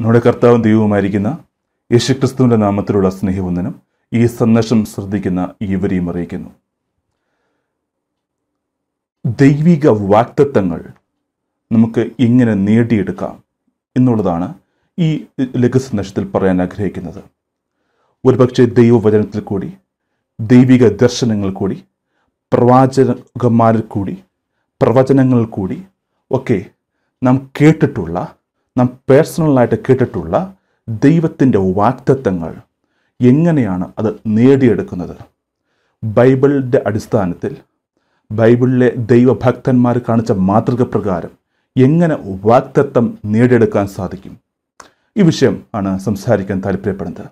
നമ്മുടെ കർത്താവും ദൈവവുമായിരിക്കുന്ന യേശുക്രിസ്തുവിൻ്റെ നാമത്തിലുള്ള സ്നേഹവന്ദനം ഈ സന്ദേശം ശ്രദ്ധിക്കുന്ന ഇവരെയും അറിയിക്കുന്നു ദൈവിക വാക്തത്വങ്ങൾ നമുക്ക് എങ്ങനെ നേടിയെടുക്കാം എന്നുള്ളതാണ് ഈ സന്ദേശത്തിൽ പറയാൻ ആഗ്രഹിക്കുന്നത് ഒരുപക്ഷെ ദൈവവചനത്തിൽ കൂടി ദൈവിക ദർശനങ്ങൾ കൂടി പ്രവാചകന്മാരിൽ കൂടി പ്രവചനങ്ങൾ കൂടി ഒക്കെ നാം കേട്ടിട്ടുള്ള നാം പേഴ്സണലായിട്ട് കേട്ടിട്ടുള്ള ദൈവത്തിൻ്റെ വാക്തത്വങ്ങൾ എങ്ങനെയാണ് അത് നേടിയെടുക്കുന്നത് ബൈബിളിൻ്റെ അടിസ്ഥാനത്തിൽ ബൈബിളിലെ ദൈവഭക്തന്മാർ കാണിച്ച മാതൃക പ്രകാരം എങ്ങനെ വാക്തത്വം നേടിയെടുക്കാൻ സാധിക്കും ഈ വിഷയം ആണ് സംസാരിക്കാൻ താല്പര്യപ്പെടുന്നത്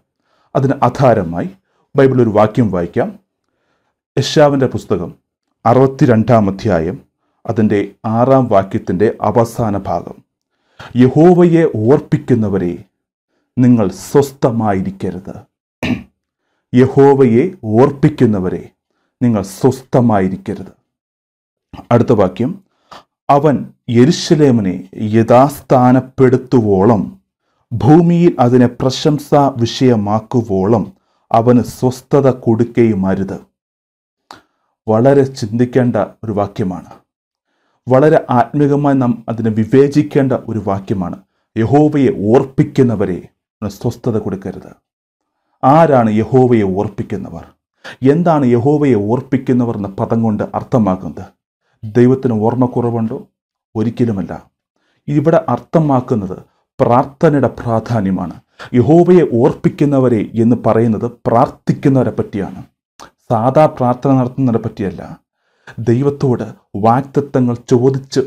അതിന് ആധാരമായി ബൈബിൾ ഒരു വാക്യം വായിക്കാം യശാവിൻ്റെ പുസ്തകം അറുപത്തിരണ്ടാം അധ്യായം അതിൻ്റെ ആറാം വാക്യത്തിൻ്റെ അവസാന ഭാഗം യഹോവയെ ഓർപ്പിക്കുന്നവരെ നിങ്ങൾ സ്വസ്ഥമായിരിക്കരുത് യഹോവയെ ഓർപ്പിക്കുന്നവരെ നിങ്ങൾ സ്വസ്ഥമായിരിക്കരുത് അടുത്ത വാക്യം അവൻ യെരുഷലേമിനെ യഥാസ്ഥാനപ്പെടുത്തുവോളം ഭൂമിയിൽ അതിനെ പ്രശംസാ വിഷയമാക്കുവോളം അവന് സ്വസ്ഥത കൊടുക്കുകയും അരുത് വളരെ ചിന്തിക്കേണ്ട ഒരു വാക്യമാണ് വളരെ ആത്മീകമായി നാം അതിനെ വിവേചിക്കേണ്ട ഒരു വാക്യമാണ് യഹോവയെ ഓർപ്പിക്കുന്നവരെ സ്വസ്ഥത കൊടുക്കരുത് ആരാണ് യഹോവയെ ഓർപ്പിക്കുന്നവർ എന്താണ് യഹോവയെ ഓർപ്പിക്കുന്നവർ എന്ന പദം കൊണ്ട് അർത്ഥമാക്കുന്നത് ദൈവത്തിന് ഓർമ്മക്കുറവുണ്ടോ ഒരിക്കലുമല്ല ഇവിടെ അർത്ഥമാക്കുന്നത് പ്രാർത്ഥനയുടെ പ്രാധാന്യമാണ് യഹോവയെ ഓർപ്പിക്കുന്നവരെ എന്ന് പറയുന്നത് പ്രാർത്ഥിക്കുന്നവരെ പറ്റിയാണ് സാധാ പ്രാർത്ഥന നടത്തുന്നവരെ പറ്റിയല്ല ദൈവത്തോട് വാക്തത്വങ്ങൾ ചോദിച്ച്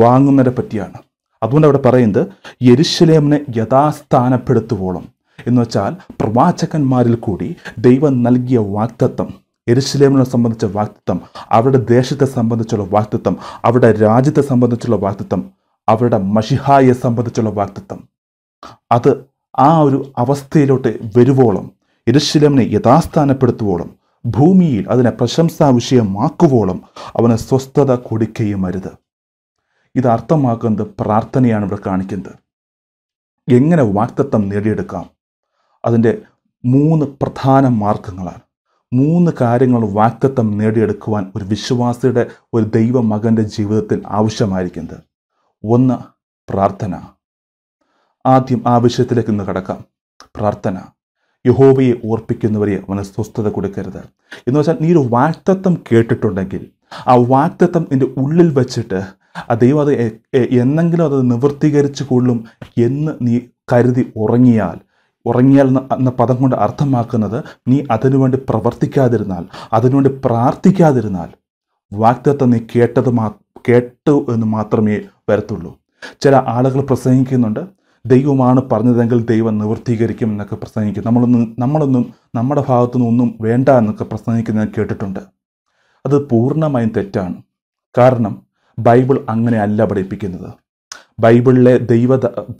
വാങ്ങുന്നതിനെ പറ്റിയാണ് അതുകൊണ്ട് അവിടെ പറയുന്നത് യരിശലേമിനെ യഥാസ്ഥാനപ്പെടുത്തുവോളം എന്ന് വെച്ചാൽ പ്രവാചകന്മാരിൽ കൂടി ദൈവം നൽകിയ വാക്തത്വം എരുസലേമിനെ സംബന്ധിച്ച വാക്തത്വം അവരുടെ ദേശത്തെ സംബന്ധിച്ചുള്ള വാക്തത്വം അവരുടെ രാജ്യത്തെ സംബന്ധിച്ചുള്ള വാക്തത്വം അവരുടെ മഷിഹായെ സംബന്ധിച്ചുള്ള വാക്തത്വം അത് ആ ഒരു അവസ്ഥയിലോട്ട് വരുവോളം എരുസലേമിനെ യഥാസ്ഥാനപ്പെടുത്തുവോളം ഭൂമിയിൽ അതിനെ പ്രശംസാ വിഷയമാക്കുവോളം അവന് സ്വസ്ഥത കൊടുക്കുകയും അരുത് ഇത് അർത്ഥമാക്കുന്നത് പ്രാർത്ഥനയാണ് ഇവിടെ കാണിക്കുന്നത് എങ്ങനെ വാക്തത്വം നേടിയെടുക്കാം അതിൻ്റെ മൂന്ന് പ്രധാന മാർഗങ്ങളാണ് മൂന്ന് കാര്യങ്ങൾ വാക്തത്വം നേടിയെടുക്കുവാൻ ഒരു വിശ്വാസിയുടെ ഒരു മകൻ്റെ ജീവിതത്തിൽ ആവശ്യമായിരിക്കുന്നത് ഒന്ന് പ്രാർത്ഥന ആദ്യം ആ വിഷയത്തിലേക്ക് ഇന്ന് കടക്കാം പ്രാർത്ഥന യഹോവയെ ഓർപ്പിക്കുന്നവരെ മനസ്വസ്ഥത കൊടുക്കരുത് എന്ന് വെച്ചാൽ നീ ഒരു വാക്തത്വം കേട്ടിട്ടുണ്ടെങ്കിൽ ആ വാക്തത്വം നിൻ്റെ ഉള്ളിൽ വെച്ചിട്ട് ആ ദൈവം അത് എന്നെങ്കിലും അത് നിവൃത്തീകരിച്ചു കൊള്ളും എന്ന് നീ കരുതി ഉറങ്ങിയാൽ ഉറങ്ങിയാൽ എന്ന പദം കൊണ്ട് അർത്ഥമാക്കുന്നത് നീ അതിനുവേണ്ടി പ്രവർത്തിക്കാതിരുന്നാൽ അതിനുവേണ്ടി പ്രാർത്ഥിക്കാതിരുന്നാൽ വാക്തത്വം നീ കേട്ടത് മാ കേട്ടു എന്ന് മാത്രമേ വരത്തുള്ളൂ ചില ആളുകൾ പ്രസംഗിക്കുന്നുണ്ട് ദൈവമാണ് പറഞ്ഞതെങ്കിൽ ദൈവം നിവർത്തീകരിക്കും എന്നൊക്കെ പ്രസംഗിക്കും നമ്മളൊന്നും നമ്മളൊന്നും നമ്മുടെ ഭാഗത്തുനിന്ന് ഒന്നും വേണ്ട എന്നൊക്കെ പ്രസംഗിക്കുന്നത് കേട്ടിട്ടുണ്ട് അത് പൂർണ്ണമായും തെറ്റാണ് കാരണം ബൈബിൾ അങ്ങനെയല്ല പഠിപ്പിക്കുന്നത് ബൈബിളിലെ ദൈവ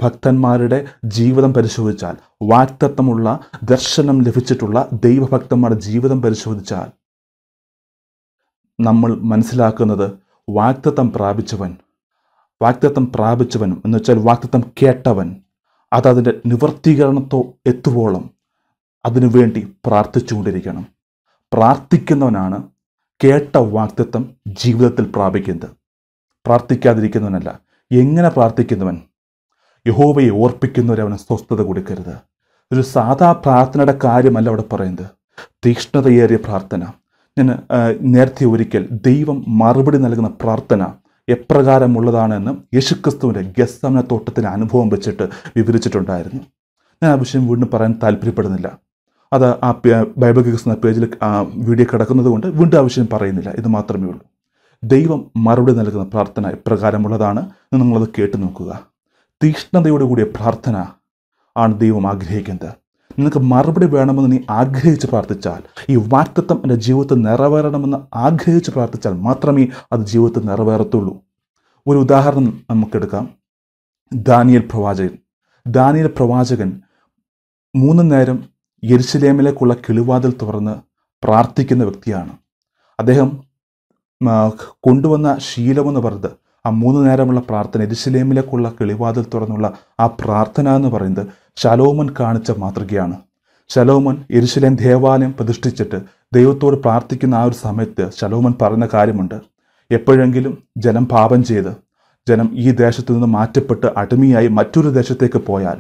ഭക്തന്മാരുടെ ജീവിതം പരിശോധിച്ചാൽ വാക്തത്വമുള്ള ദർശനം ലഭിച്ചിട്ടുള്ള ദൈവഭക്തന്മാരുടെ ജീവിതം പരിശോധിച്ചാൽ നമ്മൾ മനസ്സിലാക്കുന്നത് വാക്തത്വം പ്രാപിച്ചവൻ വാക്തത്വം പ്രാപിച്ചവനും എന്ന് വെച്ചാൽ വാക്തത്വം കേട്ടവൻ അത് നിവർത്തീകരണത്തോ എത്തുവോളം അതിനുവേണ്ടി പ്രാർത്ഥിച്ചുകൊണ്ടിരിക്കണം പ്രാർത്ഥിക്കുന്നവനാണ് കേട്ട വാക്തത്വം ജീവിതത്തിൽ പ്രാപിക്കുന്നത് പ്രാർത്ഥിക്കാതിരിക്കുന്നവനല്ല എങ്ങനെ പ്രാർത്ഥിക്കുന്നവൻ യഹോവയെ ഓർപ്പിക്കുന്നവരവന് സ്വസ്ഥത കൊടുക്കരുത് ഒരു സാധാ പ്രാർത്ഥനയുടെ കാര്യമല്ല അവിടെ പറയുന്നത് തീക്ഷ്ണതയേറിയ പ്രാർത്ഥന ഞാൻ നേരത്തെ ഒരിക്കൽ ദൈവം മറുപടി നൽകുന്ന പ്രാർത്ഥന എപ്രകാരമുള്ളതാണെന്നും യേശുക്രിസ്തുവിൻ്റെ ഗസ്തമന തോട്ടത്തിന് അനുഭവം വെച്ചിട്ട് വിവരിച്ചിട്ടുണ്ടായിരുന്നു ഞാൻ ആ വിഷയം വീണ്ടും പറയാൻ താല്പര്യപ്പെടുന്നില്ല അത് ആ ബൈബിൾ കേസുന്ന പേജിൽ ആ വീഡിയോ കിടക്കുന്നത് കൊണ്ട് വീണ്ടും ആ വിഷയം പറയുന്നില്ല ഇത് മാത്രമേ ഉള്ളൂ ദൈവം മറുപടി നൽകുന്ന പ്രാർത്ഥന എപ്രകാരമുള്ളതാണ് നിങ്ങളത് കേട്ടു നോക്കുക തീഷ്ണതയോടുകൂടിയ പ്രാർത്ഥന ആണ് ദൈവം ആഗ്രഹിക്കുന്നത് നിനക്ക് മറുപടി വേണമെന്ന് നീ ആഗ്രഹിച്ച് പ്രാർത്ഥിച്ചാൽ ഈ വാക്തത്വം എൻ്റെ ജീവിതത്തിൽ നിറവേറണമെന്ന് ആഗ്രഹിച്ച് പ്രാർത്ഥിച്ചാൽ മാത്രമേ അത് ജീവിതത്തിൽ നിറവേറത്തുള്ളൂ ഒരു ഉദാഹരണം നമുക്കെടുക്കാം ദാനിയൽ പ്രവാചകൻ ദാനിയൽ പ്രവാചകൻ മൂന്ന് നേരം യരിശിലേമിലേക്കുള്ള കിളിവാതിൽ തുറന്ന് പ്രാർത്ഥിക്കുന്ന വ്യക്തിയാണ് അദ്ദേഹം കൊണ്ടുവന്ന ശീലമെന്ന് പറഞ്ഞത് ആ മൂന്ന് നേരമുള്ള പ്രാർത്ഥന എരിശിലേമിലേക്കുള്ള കിളിവാതിൽ തുറന്നുള്ള ആ പ്രാർത്ഥന എന്ന് പറയുന്നത് ശലോമൻ കാണിച്ച മാതൃകയാണ് ശലോമൻ എരിശിലേം ദേവാലയം പ്രതിഷ്ഠിച്ചിട്ട് ദൈവത്തോട് പ്രാർത്ഥിക്കുന്ന ആ ഒരു സമയത്ത് ശലോമൻ പറഞ്ഞ കാര്യമുണ്ട് എപ്പോഴെങ്കിലും ജനം പാപം ചെയ്ത് ജനം ഈ ദേശത്തു നിന്ന് മാറ്റപ്പെട്ട് അടിമയായി മറ്റൊരു ദേശത്തേക്ക് പോയാൽ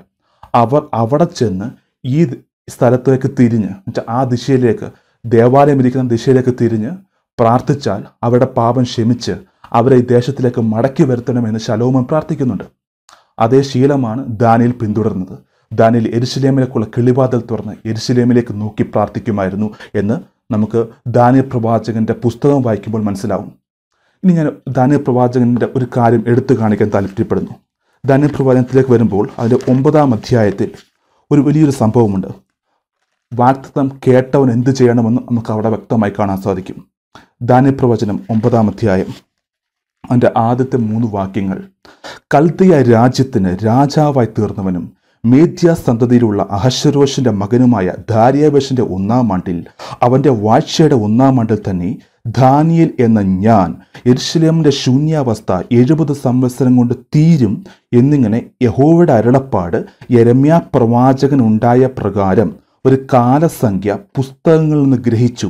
അവർ അവിടെ ചെന്ന് ഈ സ്ഥലത്തേക്ക് തിരിഞ്ഞ് ആ ദിശയിലേക്ക് ദേവാലയം ഇരിക്കുന്ന ദിശയിലേക്ക് തിരിഞ്ഞ് പ്രാർത്ഥിച്ചാൽ അവരുടെ പാപം ക്ഷമിച്ച് അവരെ ഈ ദേശത്തിലേക്ക് മടക്കി വരുത്തണമെന്ന് ശലോമൻ പ്രാർത്ഥിക്കുന്നുണ്ട് അതേ ശീലമാണ് ദാനിയിൽ പിന്തുടർന്നത് ദാനിൽ എരിശിലേമിലേക്കുള്ള കിളിവാതിൽ തുറന്ന് എരിശിലേമിലേക്ക് നോക്കി പ്രാർത്ഥിക്കുമായിരുന്നു എന്ന് നമുക്ക് ദാനിയ പ്രവാചകന്റെ പുസ്തകം വായിക്കുമ്പോൾ മനസ്സിലാവും ഇനി ഞാൻ ദാനിയ പ്രവാചകന്റെ ഒരു കാര്യം എടുത്തു കാണിക്കാൻ താല്പര്യപ്പെടുന്നു ധന്യ പ്രവചനത്തിലേക്ക് വരുമ്പോൾ അതിൻ്റെ ഒമ്പതാം അധ്യായത്തിൽ ഒരു വലിയൊരു സംഭവമുണ്ട് വാക്തത്വം കേട്ടവൻ എന്ത് ചെയ്യണമെന്ന് നമുക്ക് അവിടെ വ്യക്തമായി കാണാൻ സാധിക്കും ധാന്യപ്രവചനം ഒമ്പതാം അധ്യായം അതിൻ്റെ ആദ്യത്തെ മൂന്ന് വാക്യങ്ങൾ കൽത്തിയ രാജ്യത്തിന് രാജാവായി തീർന്നവനും മേധ്യ സന്തതിയിലുള്ള അഹശ്വരോഷിൻ്റെ മകനുമായ ദാരിയാവേഷിൻ്റെ ഒന്നാം ആണ്ടിൽ അവൻ്റെ വാഴ്ചയുടെ ഒന്നാം ആണ്ടിൽ തന്നെ ധാനിയൽ എന്ന ഞാൻ എരിശിലേമിൻ്റെ ശൂന്യാവസ്ഥ എഴുപത് സംവത്സരം കൊണ്ട് തീരും എന്നിങ്ങനെ യഹോവയുടെ അരുളപ്പാട് യരമ്യാ പ്രവാചകൻ ഉണ്ടായ പ്രകാരം ഒരു കാലസംഖ്യ പുസ്തകങ്ങളിൽ നിന്ന് ഗ്രഹിച്ചു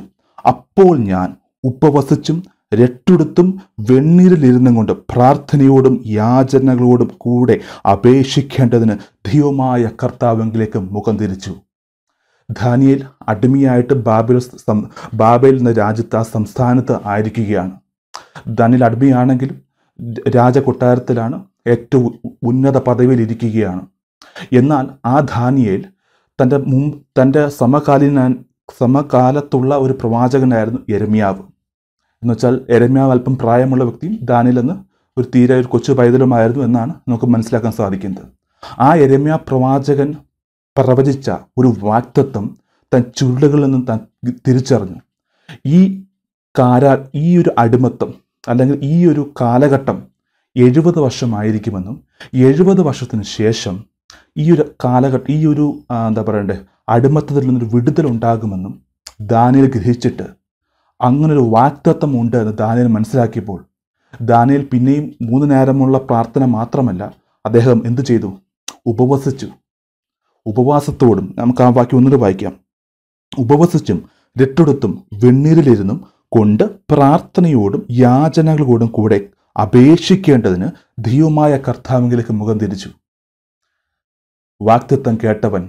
അപ്പോൾ ഞാൻ ഉപവസിച്ചും രട്ടുടുത്തും വെണ്ണീരിലിരുന്നും കൊണ്ട് പ്രാർത്ഥനയോടും യാചനകളോടും കൂടെ അപേക്ഷിക്കേണ്ടതിന് ധിയോമായ കർത്താവെങ്കിലേക്ക് മുഖം തിരിച്ചു ധാനിയേൽ അടിമിയായിട്ട് ബാബേൽ ബാബേൽ എന്ന രാജ്യത്ത് ആ സംസ്ഥാനത്ത് ആയിരിക്കുകയാണ് ധാനിയേൽ അടിമയാണെങ്കിലും രാജകൊട്ടാരത്തിലാണ് ഏറ്റവും ഉന്നത പദവിയിൽ ഇരിക്കുകയാണ് എന്നാൽ ആ ധാനിയേൽ തൻ്റെ മുമ്പ് തൻ്റെ സമകാലീന സമകാലത്തുള്ള ഒരു പ്രവാചകനായിരുന്നു യരമിയാവ് എന്നുവെച്ചാൽ എരമ്യാവ് അല്പം പ്രായമുള്ള വ്യക്തിയും ദാനിലെന്ന് ഒരു തീരെ ഒരു കൊച്ചു പൈതലുമായിരുന്നു എന്നാണ് നമുക്ക് മനസ്സിലാക്കാൻ സാധിക്കുന്നത് ആ എരമ്യ പ്രവാചകൻ പ്രവചിച്ച ഒരു വാക്തത്വം തൻ ചുരുളുകളിൽ നിന്ന് താൻ തിരിച്ചറിഞ്ഞു ഈ കാരാ ഈ ഒരു അടിമത്തം അല്ലെങ്കിൽ ഈ ഒരു കാലഘട്ടം എഴുപത് വർഷമായിരിക്കുമെന്നും എഴുപത് വർഷത്തിന് ശേഷം ഈ ഒരു കാലഘട്ടം ഈ ഒരു എന്താ പറയണ്ടേ അടിമത്തത്തിൽ നിന്നൊരു വിടുതൽ ഉണ്ടാകുമെന്നും ദാനിയിൽ ഗ്രഹിച്ചിട്ട് അങ്ങനൊരു വാക്തത്വം ഉണ്ട് എന്ന് ദാനിയൽ മനസ്സിലാക്കിയപ്പോൾ ദാനിയൽ പിന്നെയും മൂന്ന് നേരമുള്ള പ്രാർത്ഥന മാത്രമല്ല അദ്ദേഹം എന്തു ചെയ്തു ഉപവസിച്ചു ഉപവാസത്തോടും നമുക്ക് ആ വാക്യം ഒന്നിട്ട് വായിക്കാം ഉപവസിച്ചും രട്ടെടുത്തും വെണ്ണീരിലിരുന്നും കൊണ്ട് പ്രാർത്ഥനയോടും യാചനകളോടും കൂടെ അപേക്ഷിക്കേണ്ടതിന് ധീയമായ കർത്താവിലേക്ക് മുഖം തിരിച്ചു വാക്തത്വം കേട്ടവൻ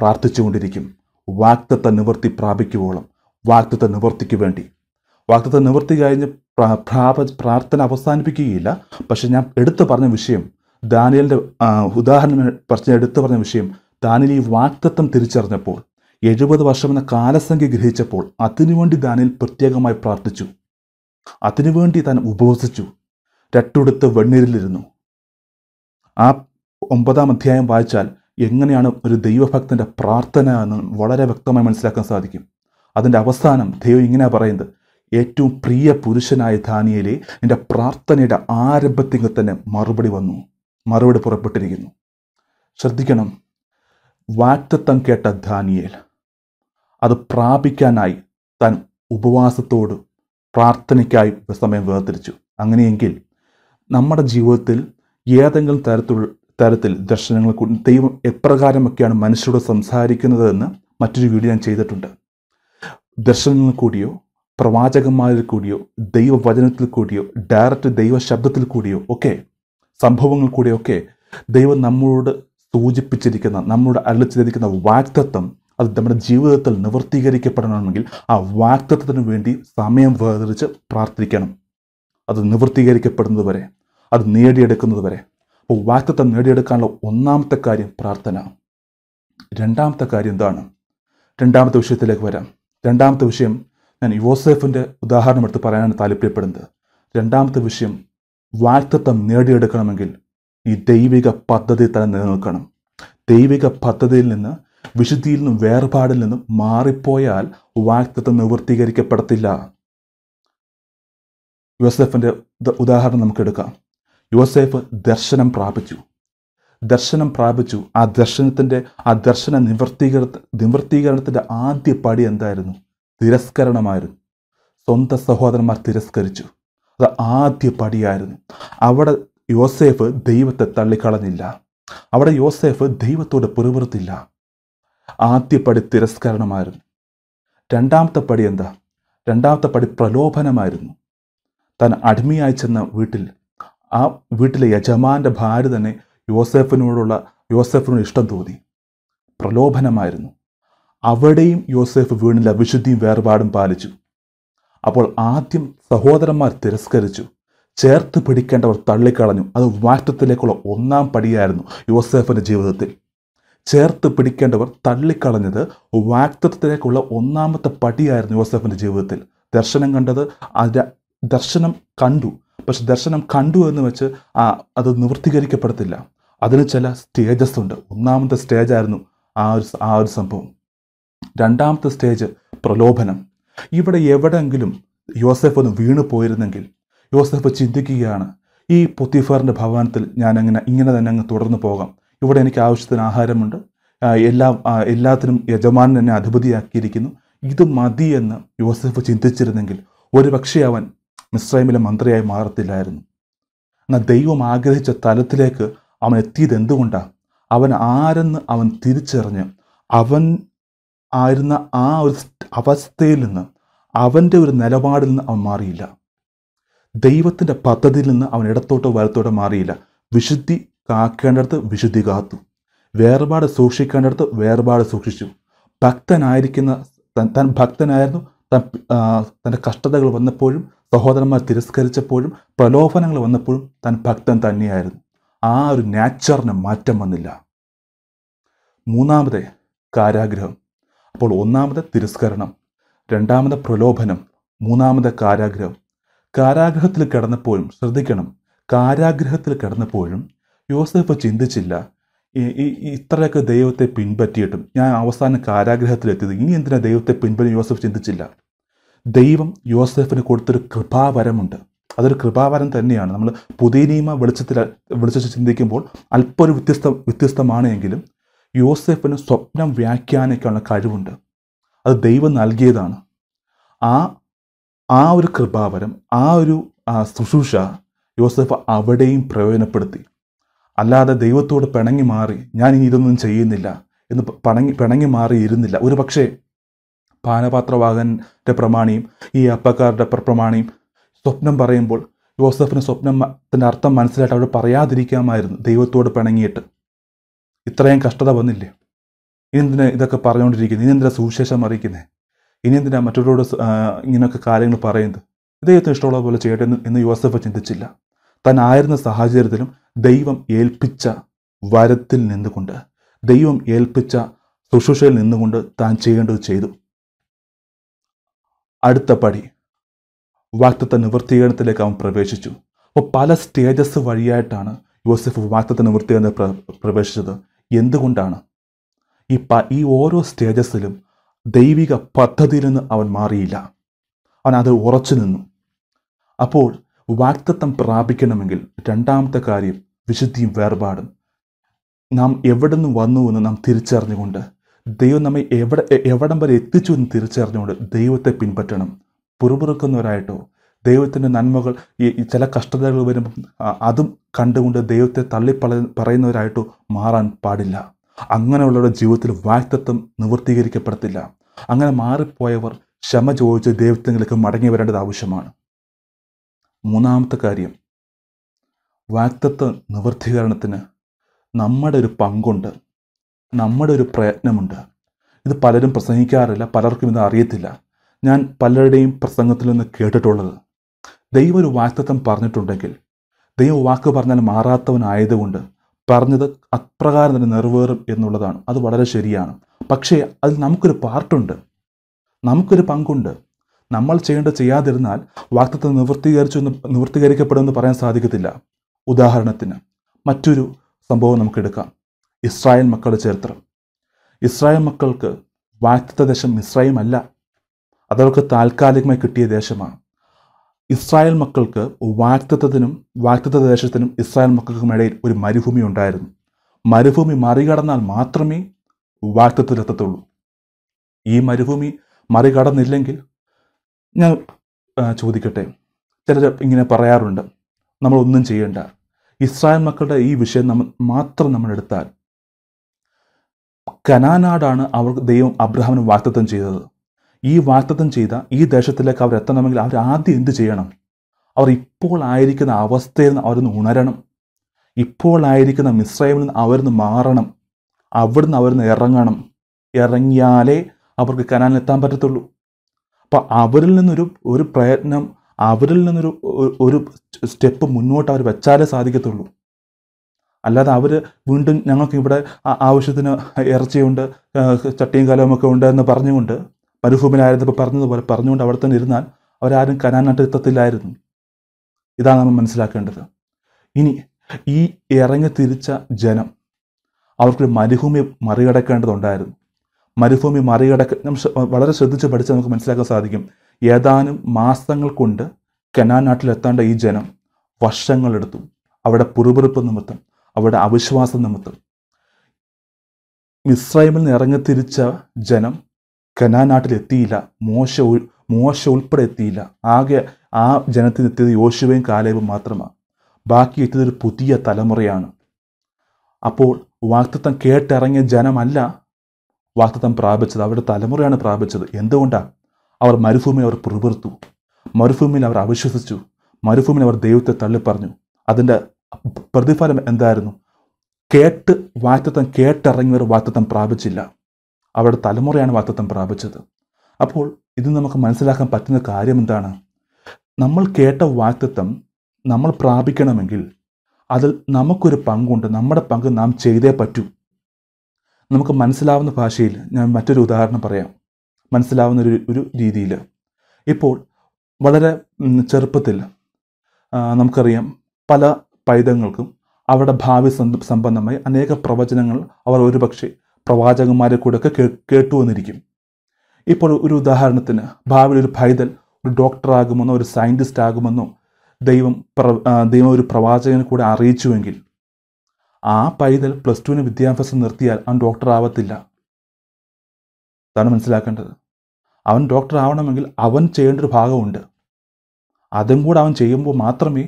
പ്രാർത്ഥിച്ചുകൊണ്ടിരിക്കും വാക്തത്വ നിവൃത്തി പ്രാപിക്കുവോളം വാക്തത്വ നിവർത്തിക്കു വേണ്ടി വാക്തത്വ നിവർത്തി കഴിഞ്ഞ് പ്രാർത്ഥന അവസാനിപ്പിക്കുകയില്ല പക്ഷെ ഞാൻ എടുത്തു പറഞ്ഞ വിഷയം ദാനിയലിൻ്റെ ഉദാഹരണം പറഞ്ഞ എടുത്തു പറഞ്ഞ വിഷയം ദാനിൽ ഈ വാക്തത്വം തിരിച്ചറിഞ്ഞപ്പോൾ എഴുപത് വർഷമെന്ന കാലസംഖ്യ ഗ്രഹിച്ചപ്പോൾ അതിനുവേണ്ടി ദാനിയൽ പ്രത്യേകമായി പ്രാർത്ഥിച്ചു അതിനുവേണ്ടി താൻ ഉപവസിച്ചു രട്ടുടുത്ത് വെണ്ണീരിലിരുന്നു ആ ഒമ്പതാം അധ്യായം വായിച്ചാൽ എങ്ങനെയാണ് ഒരു ദൈവഭക്തൻ്റെ പ്രാർത്ഥന എന്ന് വളരെ വ്യക്തമായി മനസ്സിലാക്കാൻ സാധിക്കും അതിൻ്റെ അവസാനം ദൈവം ഇങ്ങനെ പറയുന്നത് ഏറ്റവും പ്രിയ പുരുഷനായ ദാനിയലെ എൻ്റെ പ്രാർത്ഥനയുടെ ആരംഭത്തിൽ തന്നെ മറുപടി വന്നു മറുപടി പുറപ്പെട്ടിരിക്കുന്നു ശ്രദ്ധിക്കണം വാക്തത്വം കേട്ട ദാനിയേൽ അത് പ്രാപിക്കാനായി താൻ ഉപവാസത്തോട് പ്രാർത്ഥനയ്ക്കായി സമയം വേർതിരിച്ചു അങ്ങനെയെങ്കിൽ നമ്മുടെ ജീവിതത്തിൽ ഏതെങ്കിലും തരത്തിലുള്ള തരത്തിൽ ദർശനങ്ങൾ ദൈവം എപ്രകാരമൊക്കെയാണ് മനുഷ്യരോട് സംസാരിക്കുന്നതെന്ന് മറ്റൊരു വീഡിയോ ഞാൻ ചെയ്തിട്ടുണ്ട് ദർശനങ്ങളിൽ കൂടിയോ പ്രവാചകന്മാരിൽ കൂടിയോ ദൈവവചനത്തിൽ കൂടിയോ ഡയറക്റ്റ് ദൈവ ശബ്ദത്തിൽ കൂടിയോ ഒക്കെ സംഭവങ്ങൾ കൂടിയൊക്കെ ദൈവം നമ്മളോട് സൂചിപ്പിച്ചിരിക്കുന്ന നമ്മളോട് അരളിച്ചിരിക്കുന്ന വാക്തത്വം അത് നമ്മുടെ ജീവിതത്തിൽ നിവർത്തീകരിക്കപ്പെടണമെങ്കിൽ ആ വാക്തത്വത്തിന് വേണ്ടി സമയം വേർതിരിച്ച് പ്രാർത്ഥിക്കണം അത് നിവർത്തീകരിക്കപ്പെടുന്നത് വരെ അത് നേടിയെടുക്കുന്നത് വരെ അപ്പോൾ വാക്തത്വം നേടിയെടുക്കാനുള്ള ഒന്നാമത്തെ കാര്യം പ്രാർത്ഥന രണ്ടാമത്തെ കാര്യം എന്താണ് രണ്ടാമത്തെ വിഷയത്തിലേക്ക് വരാം രണ്ടാമത്തെ വിഷയം ഞാൻ യുവോസെഫിൻ്റെ ഉദാഹരണം എടുത്ത് പറയാനാണ് താല്പര്യപ്പെടുന്നത് രണ്ടാമത്തെ വിഷയം വാഴ്ത്തത്വം നേടിയെടുക്കണമെങ്കിൽ ഈ ദൈവിക പദ്ധതി തന്നെ നിലനിൽക്കണം ദൈവിക പദ്ധതിയിൽ നിന്ന് വിശുദ്ധിയിൽ നിന്നും വേർപാടിൽ നിന്നും മാറിപ്പോയാൽ വാക്തത്വം നിവൃത്തീകരിക്കപ്പെടത്തില്ല യുവസെഫിൻ്റെ ഉദാഹരണം നമുക്കെടുക്കാം യുവസേഫ് ദർശനം പ്രാപിച്ചു ദർശനം പ്രാപിച്ചു ആ ദർശനത്തിൻ്റെ ആ ദർശന നിവർത്തീകര നിവർത്തീകരണത്തിൻ്റെ ആദ്യ പടി എന്തായിരുന്നു തിരസ്കരണമായിരുന്നു സ്വന്തം സഹോദരന്മാർ തിരസ്കരിച്ചു അത് ആദ്യ പടിയായിരുന്നു അവിടെ യോസേഫ് ദൈവത്തെ തള്ളിക്കളഞ്ഞില്ല അവിടെ യോസേഫ് ദൈവത്തോട് പുറവൃത്തില്ല ആദ്യ പടി തിരസ്കരണമായിരുന്നു രണ്ടാമത്തെ പടി എന്താ രണ്ടാമത്തെ പടി പ്രലോഭനമായിരുന്നു താൻ അടിമയായി ചെന്ന വീട്ടിൽ ആ വീട്ടിലെ യജമാൻ്റെ ഭാര്യ തന്നെ യോസേഫിനോടുള്ള യോസെഫിനോട് ഇഷ്ടം തോന്നി പ്രലോഭനമായിരുന്നു അവിടെയും യോസേഫ് വീണില്ല വിശുദ്ധിയും വേർപാടും പാലിച്ചു അപ്പോൾ ആദ്യം സഹോദരന്മാർ തിരസ്കരിച്ചു ചേർത്ത് പിടിക്കേണ്ടവർ തള്ളിക്കളഞ്ഞു അത് മാറ്റത്തിലേക്കുള്ള ഒന്നാം പടിയായിരുന്നു യോസെഫിൻ്റെ ജീവിതത്തിൽ ചേർത്ത് പിടിക്കേണ്ടവർ തള്ളിക്കളഞ്ഞത് വാക്തത്വത്തിലേക്കുള്ള ഒന്നാമത്തെ പടിയായിരുന്നു യോസഫിൻ്റെ ജീവിതത്തിൽ ദർശനം കണ്ടത് അതിൻ്റെ ദർശനം കണ്ടു പക്ഷെ ദർശനം കണ്ടു എന്ന് വെച്ച് ആ അത് നിവൃത്തീകരിക്കപ്പെടത്തില്ല അതിന് ചില സ്റ്റേജസ് ഉണ്ട് ഒന്നാമത്തെ സ്റ്റേജായിരുന്നു ആ ഒരു ആ ഒരു സംഭവം രണ്ടാമത്തെ സ്റ്റേജ് പ്രലോഭനം ഇവിടെ എവിടെയെങ്കിലും യോസഫ് ഒന്ന് വീണു പോയിരുന്നെങ്കിൽ യോസഫ് ചിന്തിക്കുകയാണ് ഈ പൊത്തിഫാറിൻ്റെ ഭവനത്തിൽ ഞാൻ അങ്ങനെ ഇങ്ങനെ തന്നെ അങ്ങ് തുടർന്നു പോകാം ഇവിടെ എനിക്ക് ആവശ്യത്തിന് ആഹാരമുണ്ട് എല്ലാം എല്ലാത്തിനും യജമാനൻ എന്നെ അധിപതിയാക്കിയിരിക്കുന്നു ഇത് മതി എന്ന് യോസഫ് ചിന്തിച്ചിരുന്നെങ്കിൽ ഒരു പക്ഷേ അവൻ മിസ്രൈമിലെ മന്ത്രിയായി മാറത്തില്ലായിരുന്നു എന്നാൽ ദൈവം ആഗ്രഹിച്ച തലത്തിലേക്ക് അവൻ എത്തിയത് എന്തുകൊണ്ടാണ് അവൻ ആരെന്ന് അവൻ തിരിച്ചറിഞ്ഞ് അവൻ ആയിരുന്ന ആ ഒരു അവസ്ഥയിൽ നിന്ന് അവൻ്റെ ഒരു നിലപാടിൽ നിന്ന് അവൻ മാറിയില്ല ദൈവത്തിൻ്റെ പദ്ധതിയിൽ നിന്ന് അവൻ ഇടത്തോട്ടോ വലത്തോട്ടോ മാറിയില്ല വിശുദ്ധി കാക്കേണ്ടടുത്ത് വിശുദ്ധി കാത്തു വേർപാട് സൂക്ഷിക്കേണ്ടടുത്ത് വേർപാട് സൂക്ഷിച്ചു ഭക്തനായിരിക്കുന്ന താൻ ഭക്തനായിരുന്നു തൻ്റെ കഷ്ടതകൾ വന്നപ്പോഴും സഹോദരന്മാർ തിരസ്കരിച്ചപ്പോഴും പ്രലോഭനങ്ങൾ വന്നപ്പോഴും തൻ ഭക്തൻ തന്നെയായിരുന്നു ആ ഒരു നാച്ചറിന് മാറ്റം വന്നില്ല മൂന്നാമത് കാരാഗ്രഹം അപ്പോൾ ഒന്നാമത് തിരസ്കരണം രണ്ടാമത് പ്രലോഭനം മൂന്നാമത് കാരാഗ്രഹം കാരാഗ്രഹത്തിൽ കിടന്നപ്പോഴും ശ്രദ്ധിക്കണം കാരാഗ്രഹത്തിൽ കിടന്നപ്പോഴും യോസഫ് ചിന്തിച്ചില്ല ഈ ഇത്രയൊക്കെ ദൈവത്തെ പിൻപറ്റിയിട്ടും ഞാൻ അവസാനം കാരാഗ്രഹത്തിലെത്തിയത് ഇനി എന്തിനാണ് ദൈവത്തെ പിൻപറ്റി യോസഫ് ചിന്തിച്ചില്ല ദൈവം യോസഫിന് കൊടുത്തൊരു കൃപാവരമുണ്ട് അതൊരു കൃപാവരം തന്നെയാണ് നമ്മൾ പുതിയ നിയമ വെളിച്ചത്തിൽ വെളിച്ചത്തിൽ ചിന്തിക്കുമ്പോൾ അല്പം ഒരു വ്യത്യസ്ത വ്യത്യസ്തമാണ് എങ്കിലും യോസഫിന് സ്വപ്നം വ്യാഖ്യാനിക്കാനുള്ള കഴിവുണ്ട് അത് ദൈവം നൽകിയതാണ് ആ ആ ഒരു കൃപാവരം ആ ഒരു ശുശ്രൂഷ യോസഫ് അവിടെയും പ്രയോജനപ്പെടുത്തി അല്ലാതെ ദൈവത്തോട് പിണങ്ങി മാറി ഞാൻ ഇനി ഇതൊന്നും ചെയ്യുന്നില്ല എന്ന് പണങ്ങി പിണങ്ങി മാറിയിരുന്നില്ല ഒരു പക്ഷേ പാനപാത്രവാഹൻ്റെ പ്രമാണിയും ഈ അപ്പക്കാരുടെ പ്രമാണിയും സ്വപ്നം പറയുമ്പോൾ യോസഫിന് സ്വപ്നത്തിൻ്റെ അർത്ഥം മനസ്സിലായിട്ട് അവർ പറയാതിരിക്കാമായിരുന്നു ദൈവത്തോട് പിണങ്ങിയിട്ട് ഇത്രയും കഷ്ടത വന്നില്ലേ ഇനി എന്തിനാ ഇതൊക്കെ പറഞ്ഞുകൊണ്ടിരിക്കുന്നത് ഇനി എന്തിനാ സുവിശേഷം അറിയിക്കുന്നത് ഇനി എന്തിനാ മറ്റുള്ളവരോട് ഇങ്ങനെയൊക്കെ കാര്യങ്ങൾ പറയുന്നത് ഇദ്ദേഹത്തിന് ഇഷ്ടമുള്ള പോലെ ചെയ്യട്ടെ എന്ന് യോസഫ് ചിന്തിച്ചില്ല താൻ ആയിരുന്ന സാഹചര്യത്തിലും ദൈവം ഏൽപ്പിച്ച വരത്തിൽ നിന്നുകൊണ്ട് ദൈവം ഏൽപ്പിച്ച ശുശ്രൂഷയിൽ നിന്നുകൊണ്ട് താൻ ചെയ്യേണ്ടത് ചെയ്തു അടുത്ത പടി വാക്തത്വ നിവൃത്തീകരണത്തിലേക്ക് അവൻ പ്രവേശിച്ചു അപ്പോൾ പല സ്റ്റേജസ് വഴിയായിട്ടാണ് യോസഫ് വാക്തത്വ നിവൃത്തീകരണ പ്രവേശിച്ചത് എന്തുകൊണ്ടാണ് ഈ പ ഈ ഓരോ സ്റ്റേജസിലും ദൈവിക പദ്ധതിയിൽ നിന്ന് അവൻ മാറിയില്ല അവൻ അത് ഉറച്ചു നിന്നു അപ്പോൾ വാക്തത്വം പ്രാപിക്കണമെങ്കിൽ രണ്ടാമത്തെ കാര്യം വിശുദ്ധിയും വേർപാടും നാം എവിടെ നിന്ന് വന്നു എന്ന് നാം തിരിച്ചറിഞ്ഞുകൊണ്ട് ദൈവം നമ്മെ എവിടെ എവിടം വരെ എത്തിച്ചു എന്ന് തിരിച്ചറിഞ്ഞുകൊണ്ട് ദൈവത്തെ പിൻപറ്റണം പുറപുറക്കുന്നവരായിട്ടോ ദൈവത്തിൻ്റെ നന്മകൾ ഈ ചില കഷ്ടതകൾ വരുമ്പം അതും കണ്ടുകൊണ്ട് ദൈവത്തെ തള്ളിപ്പള പറയുന്നവരായിട്ടോ മാറാൻ പാടില്ല അങ്ങനെയുള്ളവരുടെ ജീവിതത്തിൽ വാക്തത്വം നിവർത്തീകരിക്കപ്പെടത്തില്ല അങ്ങനെ മാറിപ്പോയവർ ക്ഷമ ചോദിച്ച് ദൈവത്തിലേക്ക് മടങ്ങി വരേണ്ടത് ആവശ്യമാണ് മൂന്നാമത്തെ കാര്യം വാക്തത്വ നിവർത്തീകരണത്തിന് നമ്മുടെ ഒരു പങ്കുണ്ട് നമ്മുടെ ഒരു പ്രയത്നമുണ്ട് ഇത് പലരും പ്രസംഗിക്കാറില്ല പലർക്കും ഇത് അറിയത്തില്ല ഞാൻ പലരുടെയും പ്രസംഗത്തിൽ നിന്ന് കേട്ടിട്ടുള്ളത് ദൈവം ഒരു വാക്തത്വം പറഞ്ഞിട്ടുണ്ടെങ്കിൽ ദൈവം വാക്ക് പറഞ്ഞാൽ മാറാത്തവനായതുകൊണ്ട് പറഞ്ഞത് അപ്രകാരം തന്നെ നിറവേറും എന്നുള്ളതാണ് അത് വളരെ ശരിയാണ് പക്ഷേ അതിൽ നമുക്കൊരു പാർട്ടുണ്ട് നമുക്കൊരു പങ്കുണ്ട് നമ്മൾ ചെയ്യേണ്ട ചെയ്യാതിരുന്നാൽ വാക്തത്വം നിവൃത്തീകരിച്ചു നിവൃത്തീകരിക്കപ്പെടുമെന്ന് പറയാൻ സാധിക്കത്തില്ല ഉദാഹരണത്തിന് മറ്റൊരു സംഭവം നമുക്കെടുക്കാം ഇസ്രായേൽ മക്കൾ ചരിത്രം ഇസ്രായേൽ മക്കൾക്ക് വാക്തത്വ ദേശം ഇസ്രായേൽ അല്ല അതവർക്ക് താൽക്കാലികമായി കിട്ടിയ ദേശമാണ് ഇസ്രായേൽ മക്കൾക്ക് വാക്തത്വത്തിനും വാക്തത്വ ദേശത്തിനും ഇസ്രായേൽ മക്കൾക്കുമിടയിൽ ഒരു മരുഭൂമി ഉണ്ടായിരുന്നു മരുഭൂമി മറികടന്നാൽ മാത്രമേ വാക്തത്വത്തിലെത്തത്തുള്ളൂ ഈ മരുഭൂമി മറികടന്നില്ലെങ്കിൽ ഞാൻ ചോദിക്കട്ടെ ചിലർ ഇങ്ങനെ പറയാറുണ്ട് നമ്മളൊന്നും ചെയ്യേണ്ട ഇസ്രായേൽ മക്കളുടെ ഈ വിഷയം നമ്മൾ മാത്രം നമ്മൾ എടുത്താൽ കനാനാടാണ് അവർ ദൈവം അബ്രഹാമിന് വാക്തത്വം ചെയ്തത് ഈ വാക്തത്വം ചെയ്ത ഈ ദേശത്തിലേക്ക് അവർ എത്തണമെങ്കിൽ അവർ ആദ്യം എന്ത് ചെയ്യണം അവർ ഇപ്പോൾ ആയിരിക്കുന്ന അവസ്ഥയിൽ നിന്ന് അവരൊന്ന് ഉണരണം ഇപ്പോൾ ആയിരിക്കുന്ന മിസ്രൈമിൽ നിന്ന് അവരിന്ന് മാറണം അവിടുന്ന് അവരിന്ന് ഇറങ്ങണം ഇറങ്ങിയാലേ അവർക്ക് കനാനിലെത്താൻ പറ്റത്തുള്ളൂ അപ്പം അവരിൽ നിന്നൊരു ഒരു പ്രയത്നം അവരിൽ നിന്നൊരു ഒരു സ്റ്റെപ്പ് മുന്നോട്ട് അവർ വെച്ചാലേ സാധിക്കത്തുള്ളൂ അല്ലാതെ അവർ വീണ്ടും ഞങ്ങൾക്ക് ഇവിടെ ആവശ്യത്തിന് ഇറച്ചിയുണ്ട് ചട്ടിയും കലവുമൊക്കെ ഉണ്ട് എന്ന് പറഞ്ഞുകൊണ്ട് മരുഭൂമിയിലായിരുന്നപ്പോൾ പറഞ്ഞതുപോലെ പറഞ്ഞുകൊണ്ട് അവിടെ തന്നെ ഇരുന്നാൽ അവരാരും കനാനായിട്ട് എത്തത്തില്ലായിരുന്നു ഇതാണ് നമ്മൾ മനസ്സിലാക്കേണ്ടത് ഇനി ഈ ഇറങ്ങി തിരിച്ച ജനം അവർക്ക് മരുഭൂമി മറികടക്കേണ്ടതുണ്ടായിരുന്നു മരുഭൂമി മറികടക്ക വളരെ ശ്രദ്ധിച്ച് പഠിച്ച് നമുക്ക് മനസ്സിലാക്കാൻ സാധിക്കും ഏതാനും മാസങ്ങൾ കൊണ്ട് കനാൻ നാട്ടിലെത്തേണ്ട ഈ ജനം വർഷങ്ങളെടുത്തു അവിടെ പുറപുറപ്പ് നിമിത്തം അവരുടെ അവിശ്വാസ നിമിത്തം മിസ്രൈമിൽ നിന്ന് ഇറങ്ങിത്തിരിച്ച ജനം കനാ എത്തിയില്ല മോശ മോശ ഉൾപ്പെടെ എത്തിയില്ല ആകെ ആ ജനത്തിന് എത്തിയത് യോശുവയും കാലയവും മാത്രമാണ് ബാക്കി എത്തിയത് ഒരു പുതിയ തലമുറയാണ് അപ്പോൾ വാക്തത്വം കേട്ടിറങ്ങിയ ജനമല്ല വാക്തത്വം പ്രാപിച്ചത് അവരുടെ തലമുറയാണ് പ്രാപിച്ചത് എന്തുകൊണ്ടാണ് അവർ മരുഭൂമിയിൽ അവർ പ്രവർത്തു മരുഭൂമിയിൽ അവർ അവിശ്വസിച്ചു മരുഭൂമിയിൽ അവർ ദൈവത്തെ തള്ളിപ്പറഞ്ഞു അതിൻ്റെ പ്രതിഫലം എന്തായിരുന്നു കേട്ട് വാറ്റത്വം കേട്ടിറങ്ങിയവർ വാറ്റത്വം പ്രാപിച്ചില്ല അവരുടെ തലമുറയാണ് വാറ്റത്വം പ്രാപിച്ചത് അപ്പോൾ ഇത് നമുക്ക് മനസ്സിലാക്കാൻ പറ്റുന്ന കാര്യം എന്താണ് നമ്മൾ കേട്ട വാറ്റത്വം നമ്മൾ പ്രാപിക്കണമെങ്കിൽ അതിൽ നമുക്കൊരു പങ്കുണ്ട് നമ്മുടെ പങ്ക് നാം ചെയ്തേ പറ്റൂ നമുക്ക് മനസ്സിലാവുന്ന ഭാഷയിൽ ഞാൻ മറ്റൊരു ഉദാഹരണം പറയാം മനസ്സിലാവുന്ന ഒരു ഒരു രീതിയിൽ ഇപ്പോൾ വളരെ ചെറുപ്പത്തിൽ നമുക്കറിയാം പല പൈതങ്ങൾക്കും അവരുടെ ഭാവി സംബന്ധമായി അനേക പ്രവചനങ്ങൾ അവർ ഒരുപക്ഷെ പ്രവാചകന്മാരെ കൂടെയൊക്കെ കേ കേട്ടു വന്നിരിക്കും ഇപ്പോൾ ഒരു ഉദാഹരണത്തിന് ഭാവിയിൽ ഒരു പൈതൽ ഒരു ഡോക്ടർ ആകുമെന്നോ ഒരു സയൻറ്റിസ്റ്റ് ആകുമെന്നോ ദൈവം പ്ര ദൈവം ഒരു പ്രവാചകനെ കൂടെ അറിയിച്ചുവെങ്കിൽ ആ പൈതൽ പ്ലസ് ടുവിന് വിദ്യാഭ്യാസം നിർത്തിയാൽ അവൻ ഡോക്ടർ ആവത്തില്ല അതാണ് മനസ്സിലാക്കേണ്ടത് അവൻ ഡോക്ടർ ആവണമെങ്കിൽ അവൻ ചെയ്യേണ്ട ഒരു ഭാഗമുണ്ട് അതും കൂടെ അവൻ ചെയ്യുമ്പോൾ മാത്രമേ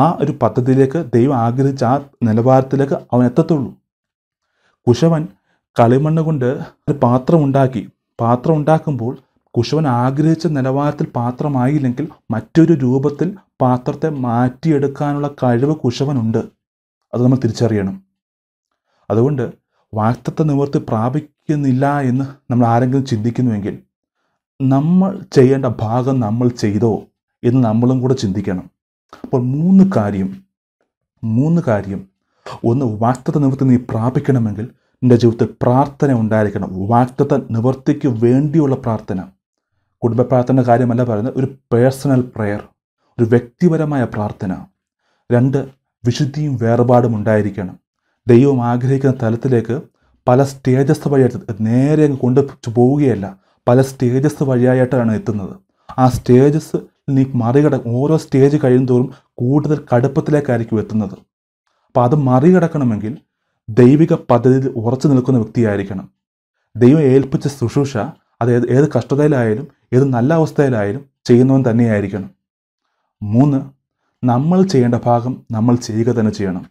ആ ഒരു പദ്ധതിയിലേക്ക് ദൈവം ആഗ്രഹിച്ച ആ നിലവാരത്തിലേക്ക് അവൻ എത്തത്തുള്ളൂ കുശവൻ കളിമണ്ണ് കൊണ്ട് ഒരു പാത്രം ഉണ്ടാക്കി പാത്രം ഉണ്ടാക്കുമ്പോൾ കുശവൻ ആഗ്രഹിച്ച നിലവാരത്തിൽ പാത്രമായില്ലെങ്കിൽ മറ്റൊരു രൂപത്തിൽ പാത്രത്തെ മാറ്റിയെടുക്കാനുള്ള കഴിവ് കുശവനുണ്ട് അത് നമ്മൾ തിരിച്ചറിയണം അതുകൊണ്ട് വാക്തത്വ നിവർത്തി പ്രാപിക്കുന്നില്ല എന്ന് നമ്മൾ ആരെങ്കിലും ചിന്തിക്കുന്നുവെങ്കിൽ നമ്മൾ ചെയ്യേണ്ട ഭാഗം നമ്മൾ ചെയ്തോ എന്ന് നമ്മളും കൂടെ ചിന്തിക്കണം അപ്പോൾ മൂന്ന് കാര്യം മൂന്ന് കാര്യം ഒന്ന് വാക്തത്വ നിവൃത്തി നീ പ്രാപിക്കണമെങ്കിൽ നിൻ്റെ ജീവിതത്തിൽ പ്രാർത്ഥന ഉണ്ടായിരിക്കണം വാക്തത്വ നിവൃത്തിക്ക് വേണ്ടിയുള്ള പ്രാർത്ഥന കുടുംബ പ്രാർത്ഥന കാര്യമല്ല പറയുന്നത് ഒരു പേഴ്സണൽ പ്രെയർ ഒരു വ്യക്തിപരമായ പ്രാർത്ഥന രണ്ട് വിശുദ്ധിയും വേർപാടും ഉണ്ടായിരിക്കണം ദൈവം ആഗ്രഹിക്കുന്ന തലത്തിലേക്ക് പല സ്റ്റേജസ് വഴിയായിട്ട് നേരെ അങ്ങ് കൊണ്ടു പോവുകയല്ല പല സ്റ്റേജസ് വഴിയായിട്ടാണ് എത്തുന്നത് ആ സ്റ്റേജസ് നീ മറികടക്ക ഓരോ സ്റ്റേജ് കഴിയുന്നതോറും കൂടുതൽ കടുപ്പത്തിലേക്കായിരിക്കും എത്തുന്നത് അപ്പോൾ അത് മറികടക്കണമെങ്കിൽ ദൈവിക പദ്ധതിയിൽ ഉറച്ചു നിൽക്കുന്ന വ്യക്തിയായിരിക്കണം ദൈവം ഏൽപ്പിച്ച ശുശ്രൂഷ അത് ഏത് ഏത് കഷ്ടതയിലായാലും ഏത് നല്ല അവസ്ഥയിലായാലും ചെയ്യുന്നവൻ തന്നെയായിരിക്കണം മൂന്ന് നമ്മൾ ചെയ്യേണ്ട ഭാഗം നമ്മൾ ചെയ്യുക തന്നെ ചെയ്യണം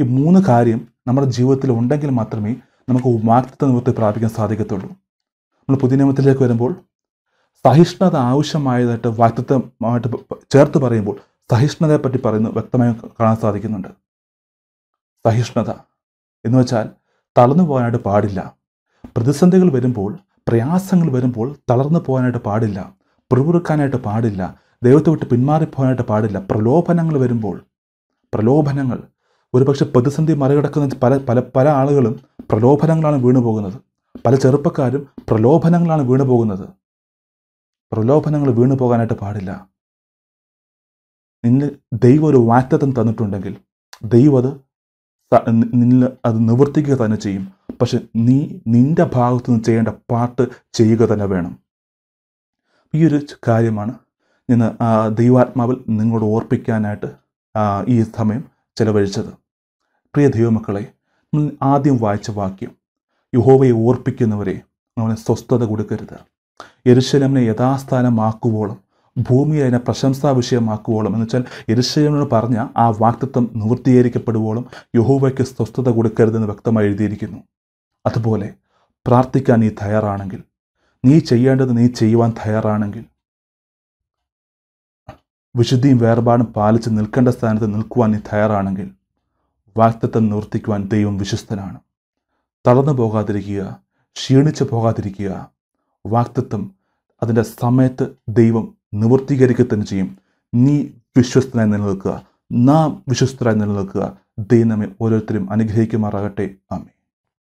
ഈ മൂന്ന് കാര്യം നമ്മുടെ ജീവിതത്തിൽ ഉണ്ടെങ്കിൽ മാത്രമേ നമുക്ക് വാക്തത്വ നിവൃത്തി പ്രാപിക്കാൻ സാധിക്കത്തുള്ളൂ നമ്മൾ പുതിയ നിയമത്തിലേക്ക് വരുമ്പോൾ സഹിഷ്ണുത ആവശ്യമായതായിട്ട് വാക്തത്വമായിട്ട് ചേർത്ത് പറയുമ്പോൾ സഹിഷ്ണുതയെപ്പറ്റി പറയുന്നു വ്യക്തമായി കാണാൻ സാധിക്കുന്നുണ്ട് സഹിഷ്ണുത എന്ന് വെച്ചാൽ തളർന്നു പോകാനായിട്ട് പാടില്ല പ്രതിസന്ധികൾ വരുമ്പോൾ പ്രയാസങ്ങൾ വരുമ്പോൾ തളർന്നു പോകാനായിട്ട് പാടില്ല പിറുപുറുക്കാനായിട്ട് പാടില്ല ദൈവത്തെ വിട്ട് പിന്മാറിപ്പോകാനായിട്ട് പാടില്ല പ്രലോഭനങ്ങൾ വരുമ്പോൾ പ്രലോഭനങ്ങൾ ഒരുപക്ഷെ പ്രതിസന്ധി മറികടക്കുന്ന പല പല പല ആളുകളും പ്രലോഭനങ്ങളാണ് വീണുപോകുന്നത് പല ചെറുപ്പക്കാരും പ്രലോഭനങ്ങളാണ് വീണുപോകുന്നത് പോകുന്നത് പ്രലോഭനങ്ങൾ വീണു പോകാനായിട്ട് പാടില്ല നിന്നെ ദൈവം ഒരു വാറ്റത്തം തന്നിട്ടുണ്ടെങ്കിൽ ദൈവം അത് നിന്നിൽ അത് നിവർത്തിക്കുക തന്നെ ചെയ്യും പക്ഷെ നീ നിന്റെ ഭാഗത്തു നിന്ന് ചെയ്യേണ്ട പാട്ട് ചെയ്യുക തന്നെ വേണം ഈ ഒരു കാര്യമാണ് ഞാൻ ദൈവാത്മാവിൽ നിങ്ങളോട് ഓർപ്പിക്കാനായിട്ട് ഈ സമയം ചെലവഴിച്ചത് പ്രിയ ദൈവമക്കളെ ആദ്യം വായിച്ച വാക്യം യഹോവയെ ഓർപ്പിക്കുന്നവരെ അവനെ സ്വസ്ഥത കൊടുക്കരുത് യരുശലമിനെ യഥാസ്ഥാനമാക്കുവോളം ഭൂമിയെ അതിനെ പ്രശംസാ വിഷയമാക്കുവോളം എന്ന് വെച്ചാൽ യരുശലമിനോട് പറഞ്ഞ ആ വാക്തത്വം നിവൃത്തീകരിക്കപ്പെടുവോളം യഹോവയ്ക്ക് സ്വസ്ഥത കൊടുക്കരുതെന്ന് വ്യക്തമായി എഴുതിയിരിക്കുന്നു അതുപോലെ പ്രാർത്ഥിക്കാൻ നീ തയ്യാറാണെങ്കിൽ നീ ചെയ്യേണ്ടത് നീ ചെയ്യുവാൻ തയ്യാറാണെങ്കിൽ വിശുദ്ധിയും വേർപാടും പാലിച്ച് നിൽക്കേണ്ട സ്ഥാനത്ത് നിൽക്കുവാൻ നീ തയ്യാറാണെങ്കിൽ വാക്തത്വം നിവർത്തിക്കുവാൻ ദൈവം വിശ്വസ്തനാണ് തളർന്നു പോകാതിരിക്കുക ക്ഷീണിച്ചു പോകാതിരിക്കുക വാക്തത്വം അതിൻ്റെ സമയത്ത് ദൈവം നിവർത്തീകരിക്കുക തന്നെ ചെയ്യും നീ വിശ്വസ്തനായി നിലനിൽക്കുക നാം വിശ്വസ്തരായി നിലനിൽക്കുക ദൈവം നമ്മെ ഓരോരുത്തരും അനുഗ്രഹിക്കുമാറാകട്ടെ ആമേ